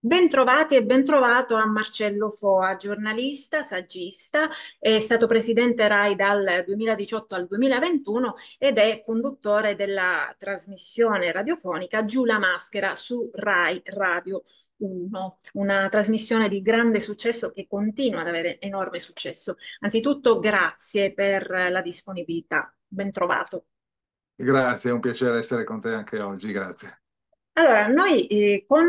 Bentrovati e bentrovato a Marcello Foa, giornalista, saggista, è stato presidente RAI dal 2018 al 2021 ed è conduttore della trasmissione radiofonica Giù la maschera su RAI Radio 1, una trasmissione di grande successo che continua ad avere enorme successo. Anzitutto grazie per la disponibilità, bentrovato. Grazie, è un piacere essere con te anche oggi, grazie. Allora, noi eh, con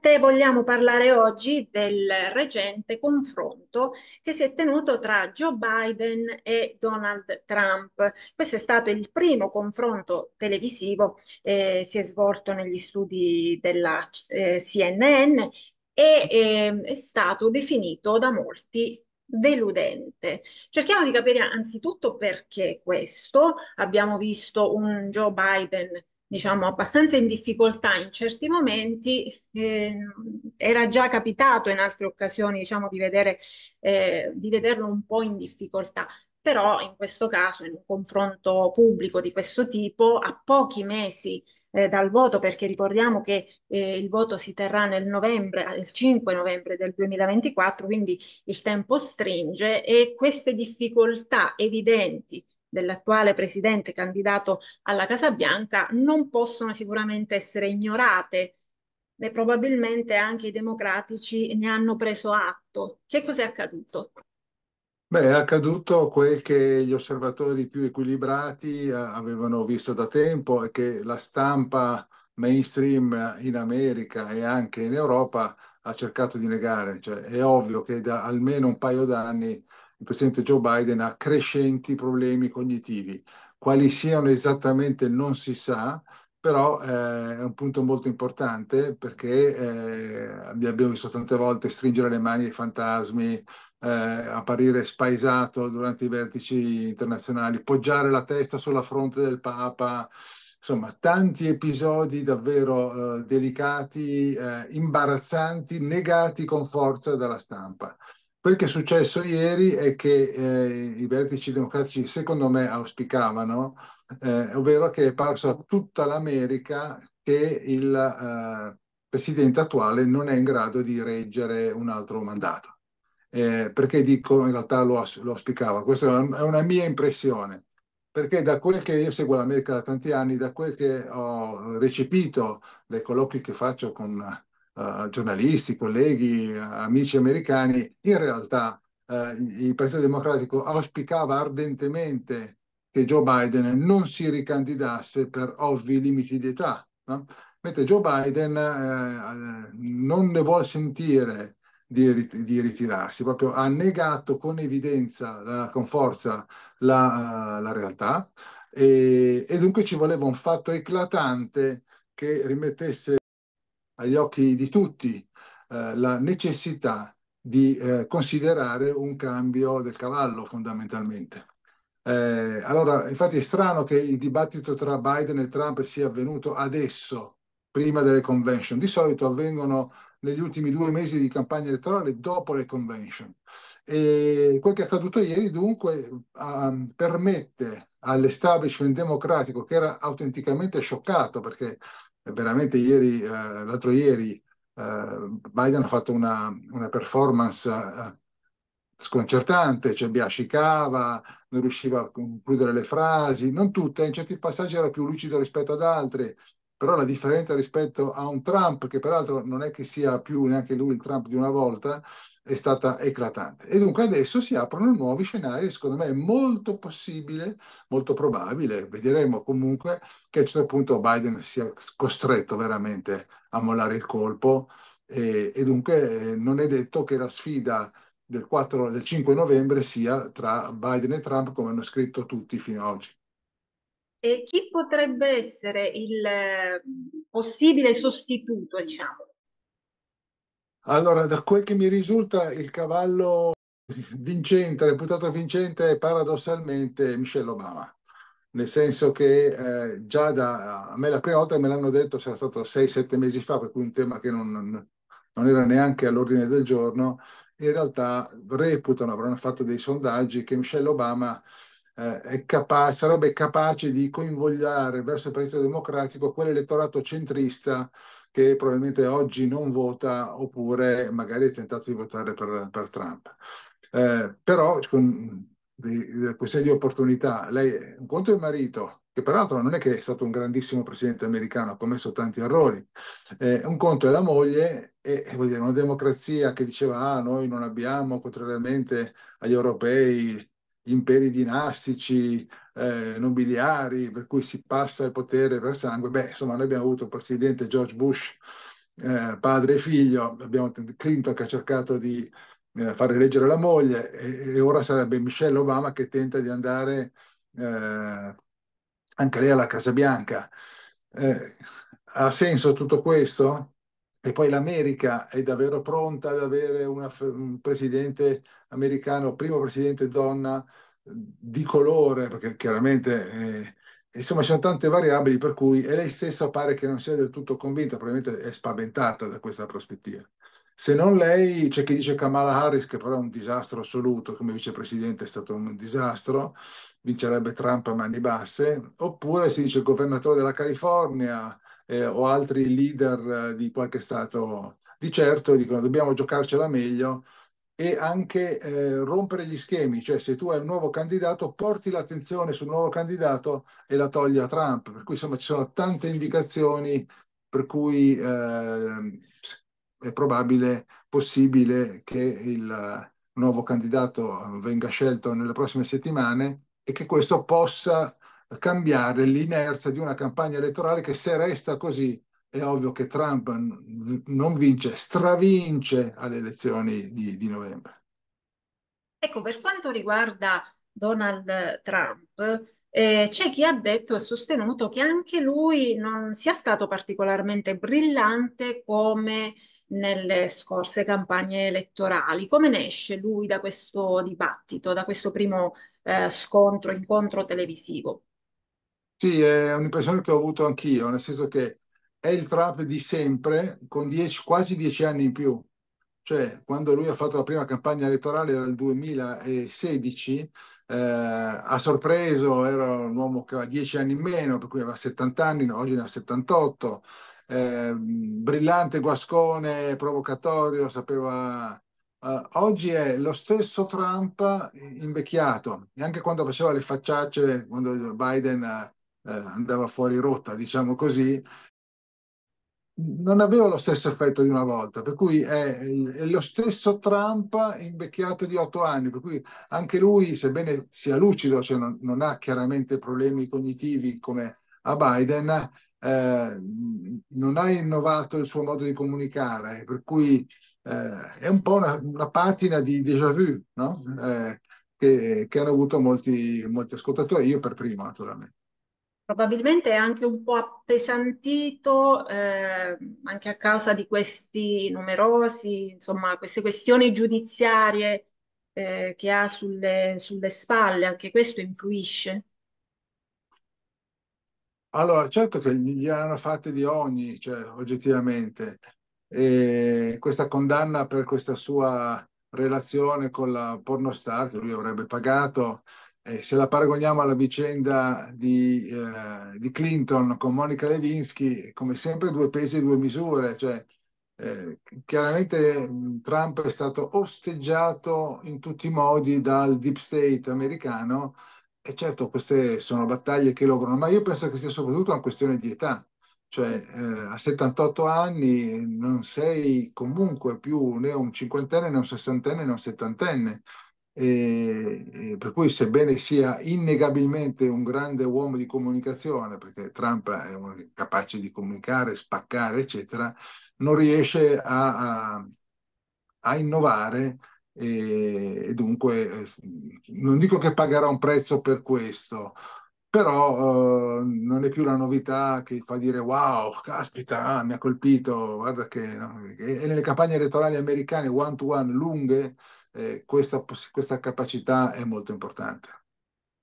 te vogliamo parlare oggi del recente confronto che si è tenuto tra Joe Biden e Donald Trump. Questo è stato il primo confronto televisivo, eh, si è svolto negli studi della eh, CNN e eh, è stato definito da molti deludente. Cerchiamo di capire anzitutto perché questo. Abbiamo visto un Joe Biden diciamo, abbastanza in difficoltà in certi momenti. Eh, era già capitato in altre occasioni, diciamo, di, vedere, eh, di vederlo un po' in difficoltà. Però in questo caso, in un confronto pubblico di questo tipo, a pochi mesi eh, dal voto, perché ricordiamo che eh, il voto si terrà nel novembre, eh, il 5 novembre del 2024, quindi il tempo stringe e queste difficoltà evidenti dell'attuale presidente candidato alla Casa Bianca non possono sicuramente essere ignorate e probabilmente anche i democratici ne hanno preso atto. Che cos'è accaduto? Beh, è accaduto quel che gli osservatori più equilibrati eh, avevano visto da tempo e che la stampa mainstream in America e anche in Europa ha cercato di negare. Cioè, è ovvio che da almeno un paio d'anni il presidente Joe Biden ha crescenti problemi cognitivi. Quali siano esattamente non si sa, però eh, è un punto molto importante perché eh, abbiamo visto tante volte stringere le mani ai fantasmi, eh, apparire spaesato durante i vertici internazionali, poggiare la testa sulla fronte del Papa, insomma tanti episodi davvero eh, delicati, eh, imbarazzanti, negati con forza dalla stampa. Quel che è successo ieri è che eh, i vertici democratici, secondo me, auspicavano, eh, ovvero che è parso a tutta l'America che il eh, presidente attuale non è in grado di reggere un altro mandato. Eh, perché dico, in realtà lo, lo auspicava, questa è una mia impressione, perché da quel che io seguo l'America da tanti anni, da quel che ho recepito dai colloqui che faccio con eh, giornalisti, colleghi, amici americani, in realtà eh, il Partito Democratico auspicava ardentemente che Joe Biden non si ricandidasse per ovvi limiti di età, no? mentre Joe Biden eh, non ne vuole sentire di, ritirarsi, proprio ha negato con evidenza, la, con forza la, la realtà e, e, dunque ci voleva un fatto eclatante che rimettesse agli occhi di tutti eh, la necessità di eh, considerare un cambio del cavallo fondamentalmente. Eh, allora, infatti è strano che il dibattito tra Biden e Trump sia avvenuto adesso, prima delle convention. Di solito avvengono negli ultimi due mesi di campagna elettorale dopo le convention. E quel che è accaduto ieri dunque um, permette all'establishment democratico, che era autenticamente scioccato perché veramente ieri, eh, l'altro ieri, eh, Biden ha fatto una, una performance eh, sconcertante, cioè biascicava, non riusciva a concludere le frasi, non tutte, in certi passaggi era più lucido rispetto ad altri, però la differenza rispetto a un Trump, che peraltro non è che sia più neanche lui il Trump di una volta, è stata eclatante. E dunque adesso si aprono nuovi scenari, secondo me è molto possibile, molto probabile, vedremo comunque che a un certo punto Biden sia costretto veramente a mollare il colpo e, e dunque eh, non è detto che la sfida del, 4, del 5 novembre sia tra Biden e Trump come hanno scritto tutti fino ad oggi. E chi potrebbe essere il eh, possibile sostituto, diciamo, allora, da quel che mi risulta, il cavallo vincente, reputato vincente, è paradossalmente Michelle Obama. Nel senso che eh, già da a me la prima volta me l'hanno detto, sarà stato 6-7 mesi fa, per cui un tema che non, non era neanche all'ordine del giorno, in realtà reputano, avranno fatto dei sondaggi, che Michelle Obama eh, capa- sarebbe capace di coinvogliare verso il Partito Democratico quell'elettorato centrista che probabilmente oggi non vota oppure magari è tentato di votare per, per Trump. Eh, però con di, questione di opportunità, lei un conto è il marito, che peraltro non è che è stato un grandissimo presidente americano, ha commesso tanti errori, eh, un conto è la moglie e vuol dire una democrazia che diceva ah, noi non abbiamo, contrariamente agli europei, gli imperi dinastici, eh, nobiliari per cui si passa il potere per sangue, beh, insomma, noi abbiamo avuto il presidente George Bush, eh, padre e figlio, abbiamo Clinton che ha cercato di eh, far eleggere la moglie e, e, ora sarebbe Michelle Obama che tenta di andare eh, anche lei alla Casa Bianca. Eh, ha senso tutto questo? E poi l'America è davvero pronta ad avere una, un presidente americano, primo presidente donna, di colore, perché chiaramente eh, insomma ci sono tante variabili per cui e lei stessa pare che non sia del tutto convinta, probabilmente è spaventata da questa prospettiva. Se non lei, c'è chi dice Kamala Harris, che però è un disastro assoluto, come vicepresidente è stato un disastro, vincerebbe Trump a mani basse, oppure si dice il governatore della California eh, o altri leader eh, di qualche stato di certo dicono dobbiamo giocarcela meglio, e anche eh, rompere gli schemi, cioè se tu hai un nuovo candidato porti l'attenzione sul nuovo candidato e la togli a Trump, per cui insomma ci sono tante indicazioni per cui eh, è probabile, possibile che il nuovo candidato venga scelto nelle prossime settimane e che questo possa cambiare l'inerzia di una campagna elettorale che se resta così è ovvio che Trump non vince, stravince alle elezioni di, di novembre. Ecco, per quanto riguarda Donald Trump, eh, c'è chi ha detto e sostenuto che anche lui non sia stato particolarmente brillante come nelle scorse campagne elettorali. Come ne esce lui da questo dibattito, da questo primo eh, scontro, incontro televisivo? Sì, è un'impressione che ho avuto anch'io, nel senso che è il trap di sempre, con dieci, quasi dieci anni in più. Cioè, quando lui ha fatto la prima campagna elettorale era il 2016, eh, a sorpreso, era un uomo che aveva dieci anni in meno, per cui aveva 70 anni, no, oggi ne ha 78. Eh, brillante, guascone, provocatorio, sapeva... Eh, oggi è lo stesso Trump invecchiato, e anche quando faceva le facciacce, quando Biden eh, andava fuori rotta, diciamo così, non aveva lo stesso effetto di una volta, per cui è, è lo stesso Trump invecchiato di otto anni, per cui anche lui, sebbene sia lucido, cioè non, non ha chiaramente problemi cognitivi come a Biden, eh, non ha innovato il suo modo di comunicare, per cui eh, è un po' una, una, patina di déjà vu no? eh, che, che, hanno avuto molti, molti ascoltatori, io per primo naturalmente probabilmente è anche un po' appesantito eh, anche a causa di questi numerosi, insomma, queste questioni giudiziarie eh, che ha sulle, sulle spalle, anche questo influisce. Allora, certo che gli gliel'hanno fatti di ogni, cioè, oggettivamente. E questa condanna per questa sua relazione con la pornostar che lui avrebbe pagato, eh, se la paragoniamo alla vicenda di, eh, di, Clinton con Monica Lewinsky, come sempre due pesi e due misure, cioè, eh, chiaramente Trump è stato osteggiato in tutti i modi dal deep state americano e certo queste sono battaglie che lograno, ma io penso che sia soprattutto una questione di età, cioè eh, a 78 anni non sei comunque più né un cinquantenne né un sessantenne né un settantenne. E, e per cui sebbene sia innegabilmente un grande uomo di comunicazione, perché Trump è un, capace di comunicare, spaccare, eccetera, non riesce a, a, a innovare e, e, dunque eh, non dico che pagherà un prezzo per questo, però eh, non è più la novità che fa dire wow, caspita, ah, mi ha colpito, guarda che, no? e nelle campagne elettorali americane one to one lunghe eh, questa, questa capacità è molto importante.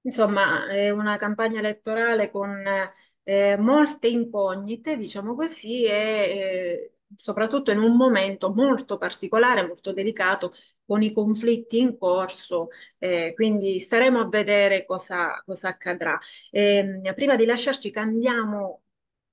Insomma, è una campagna elettorale con eh, molte incognite, diciamo così, e eh, soprattutto in un momento molto particolare, molto delicato, con i conflitti in corso, eh, quindi staremo a vedere cosa, cosa accadrà. Ehm, prima di lasciarci cambiamo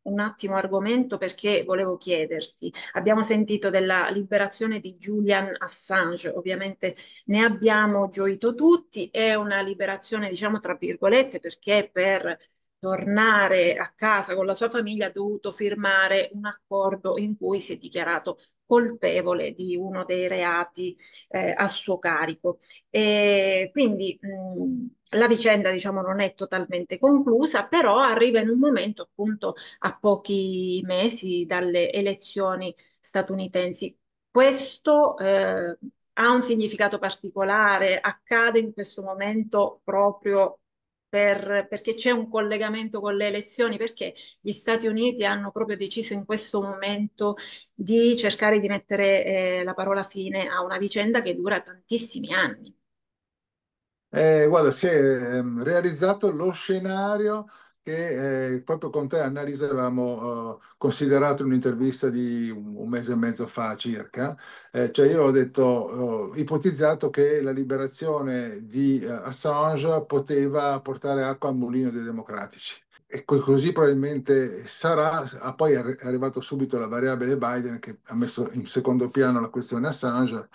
un attimo argomento perché volevo chiederti, abbiamo sentito della liberazione di Julian Assange, ovviamente ne abbiamo gioito tutti, è una liberazione diciamo tra virgolette perché per tornare a casa con la sua famiglia ha dovuto firmare un accordo in cui si è dichiarato colpevole di uno dei reati eh, a suo carico. E quindi mh, mm, la vicenda diciamo, non è totalmente conclusa, però arriva in un momento appunto a pochi mesi dalle elezioni statunitensi. Questo eh, ha un significato particolare, accade in questo momento proprio per, perché c'è un collegamento con le elezioni, perché gli Stati Uniti hanno proprio deciso in questo momento di cercare di mettere eh, la parola fine a una vicenda che dura tantissimi anni. Eh, guarda, si è ehm, realizzato lo scenario che eh, proprio con te Annalisa avevamo eh, considerato in un'intervista di un, un, mese e mezzo fa circa, eh, cioè io ho detto, ho eh, ipotizzato che la liberazione di eh, Assange poteva portare acqua al mulino dei democratici. E così probabilmente sarà, poi è arrivato subito la variabile Biden che ha messo in secondo piano la questione Assange,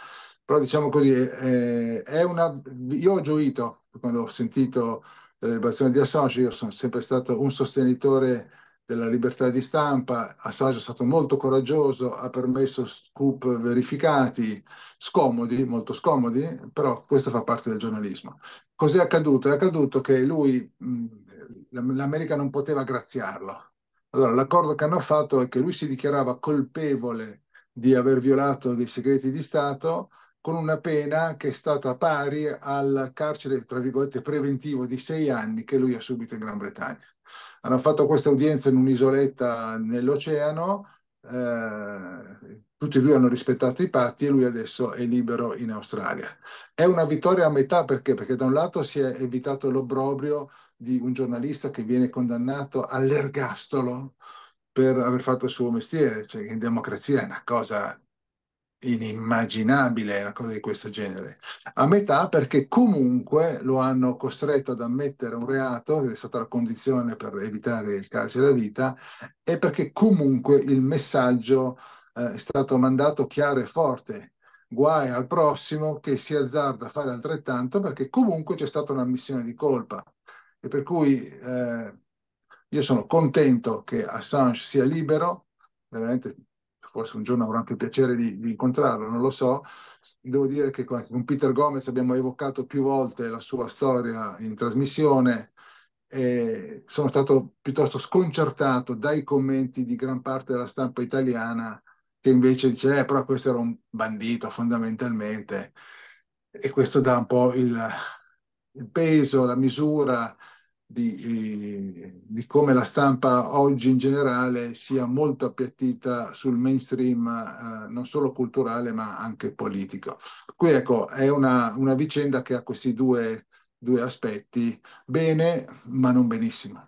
però diciamo così, è una, io ho gioito quando ho sentito della liberazione di Assange, io sono sempre stato un sostenitore della libertà di stampa, Assange è stato molto coraggioso, ha permesso scoop verificati, scomodi, molto scomodi, però questo fa parte del giornalismo. Cos'è accaduto? È accaduto che lui, l'America non poteva graziarlo. Allora l'accordo che hanno fatto è che lui si dichiarava colpevole di aver violato dei segreti di Stato, con una pena che è stata pari al carcere, tra virgolette, preventivo di sei anni che lui ha subito in Gran Bretagna. Hanno fatto questa udienza in un'isoletta nell'oceano, eh, tutti e due hanno rispettato i patti e lui adesso è libero in Australia. È una vittoria a metà perché? Perché da un lato si è evitato l'obbrobrio di un giornalista che viene condannato all'ergastolo per aver fatto il suo mestiere, cioè in democrazia è una cosa inimmaginabile una cosa di questo genere. A metà perché comunque lo hanno costretto ad ammettere un reato, che è stata la condizione per evitare il carcere a vita, e perché comunque il messaggio eh, è stato mandato chiaro e forte. Guai al prossimo che si azzarda a fare altrettanto perché comunque c'è stata un'ammissione di colpa. E per cui eh, io sono contento che Assange sia libero, veramente forse un giorno avrò anche il piacere di, di, incontrarlo, non lo so. Devo dire che con Peter Gomez abbiamo evocato più volte la sua storia in trasmissione e sono stato piuttosto sconcertato dai commenti di gran parte della stampa italiana che invece dice eh, però questo era un bandito fondamentalmente e questo dà un po' il, il peso, la misura di, di, come la stampa oggi in generale sia molto appiattita sul mainstream eh, non solo culturale ma anche politico. Qui ecco, è una, una vicenda che ha questi due, due, aspetti, bene ma non benissimo.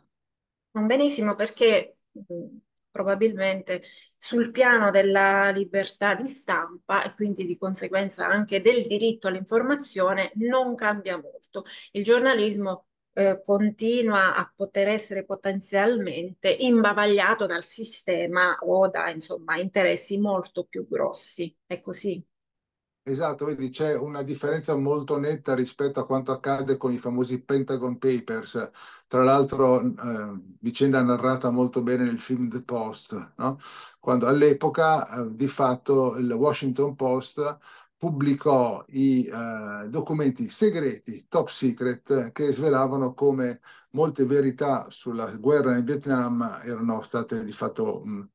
Non benissimo perché mm, probabilmente sul piano della libertà di stampa e quindi di conseguenza anche del diritto all'informazione non cambia molto. Il giornalismo eh, continua a poter essere potenzialmente imbavagliato dal sistema o da insomma, interessi molto più grossi. È così. Esatto, vedi, c'è una differenza molto netta rispetto a quanto accade con i famosi Pentagon Papers, tra l'altro eh, vicenda narrata molto bene nel film The Post, no? quando all'epoca eh, di fatto il Washington Post pubblicò i eh, documenti segreti, top secret, che svelavano come molte verità sulla guerra in Vietnam erano state di fatto mh,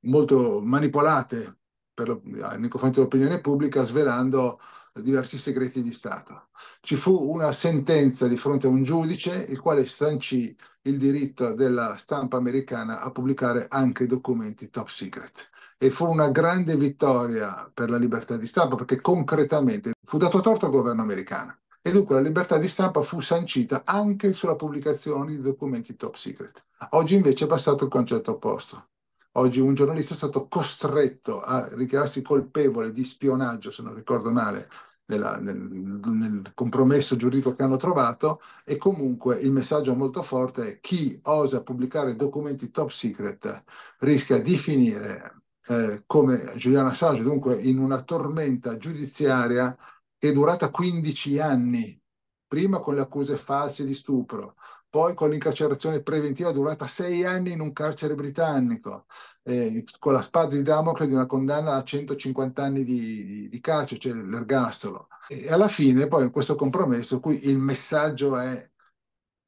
molto manipolate per, eh, nei confronti dell'opinione pubblica, svelando diversi segreti di Stato. Ci fu una sentenza di fronte a un giudice, il quale sancì il diritto della stampa americana a pubblicare anche documenti top secret e fu una grande vittoria per la libertà di stampa perché concretamente fu dato torto al governo americano e dunque la libertà di stampa fu sancita anche sulla pubblicazione di documenti top secret. Oggi invece è passato il concetto opposto. Oggi un giornalista è stato costretto a dichiararsi colpevole di spionaggio, se non ricordo male, nella, nel, nel, compromesso giuridico che hanno trovato e comunque il messaggio molto forte è chi osa pubblicare documenti top secret rischia di finire eh, come Giuliana Assange, dunque in una tormenta giudiziaria che è durata 15 anni, prima con le accuse false di stupro, poi con l'incarcerazione preventiva durata 6 anni in un carcere britannico, eh, con la spada di Damocle di una condanna a 150 anni di, di, di calcio, cioè l'ergastolo. E alla fine poi in questo compromesso, cui il messaggio è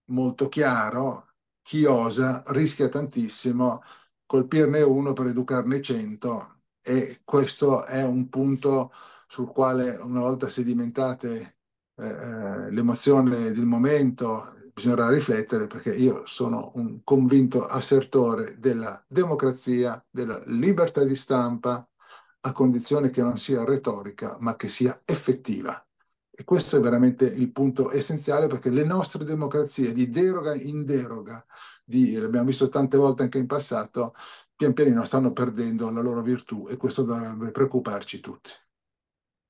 molto chiaro, chi osa rischia tantissimo, colpirne uno per educarne cento e questo è un punto sul quale una volta sedimentate eh, eh, l'emozione del momento bisognerà riflettere perché io sono un convinto assertore della democrazia, della libertà di stampa, a condizione che non sia retorica ma che sia effettiva. E questo è veramente il punto essenziale perché le nostre democrazie di deroga in deroga, di, l'abbiamo visto tante volte anche in passato, pian pianino stanno perdendo la loro virtù e questo dovrebbe preoccuparci tutti.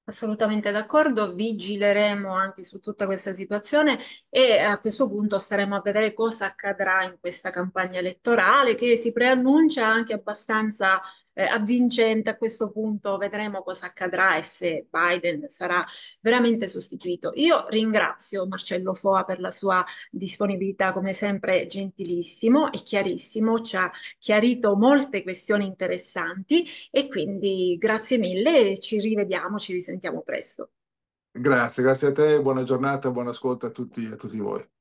Assolutamente d'accordo, vigileremo anche su tutta questa situazione e a questo punto staremo a vedere cosa accadrà in questa campagna elettorale che si preannuncia anche abbastanza eh, avvincente a questo punto, vedremo cosa accadrà e se Biden sarà veramente sostituito. Io ringrazio Marcello Foa per la sua disponibilità, come sempre gentilissimo e chiarissimo, ci ha chiarito molte questioni interessanti e quindi grazie mille ci rivediamo, ci risentiamo presto. Grazie, grazie a te, buona giornata, buon ascolto a tutti, e a tutti voi.